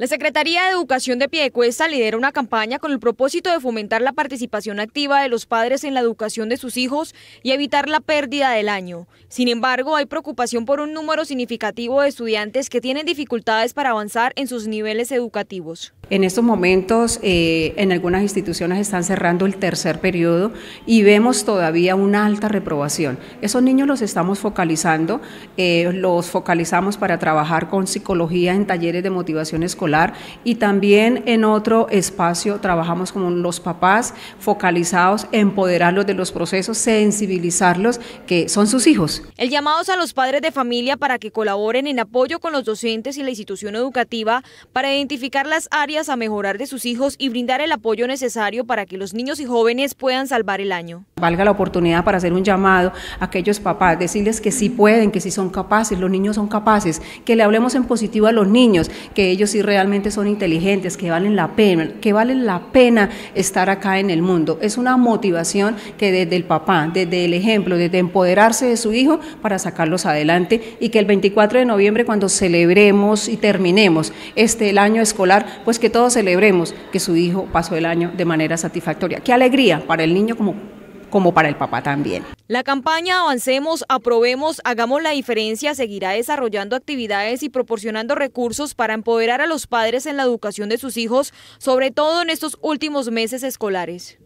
La Secretaría de Educación de Piedecuesta lidera una campaña con el propósito de fomentar la participación activa de los padres en la educación de sus hijos y evitar la pérdida del año. Sin embargo, hay preocupación por un número significativo de estudiantes que tienen dificultades para avanzar en sus niveles educativos. En estos momentos eh, en algunas instituciones están cerrando el tercer periodo y vemos todavía una alta reprobación. Esos niños los estamos focalizando, eh, los focalizamos para trabajar con psicología en talleres de motivación escolar y también en otro espacio trabajamos con los papás focalizados, empoderarlos de los procesos, sensibilizarlos que son sus hijos. El llamado a los padres de familia para que colaboren en apoyo con los docentes y la institución educativa para identificar las áreas a mejorar de sus hijos y brindar el apoyo necesario para que los niños y jóvenes puedan salvar el año. Valga la oportunidad para hacer un llamado a aquellos papás, decirles que sí pueden, que sí son capaces, los niños son capaces, que le hablemos en positivo a los niños, que ellos sí realmente son inteligentes, que valen la pena, que valen la pena estar acá en el mundo. Es una motivación que desde el papá, desde el ejemplo, desde empoderarse de su hijo para sacarlos adelante y que el 24 de noviembre cuando celebremos y terminemos este el año escolar, pues que todos celebremos que su hijo pasó el año de manera satisfactoria. Qué alegría para el niño como como para el papá también. La campaña Avancemos, Aprobemos, Hagamos la Diferencia seguirá desarrollando actividades y proporcionando recursos para empoderar a los padres en la educación de sus hijos, sobre todo en estos últimos meses escolares.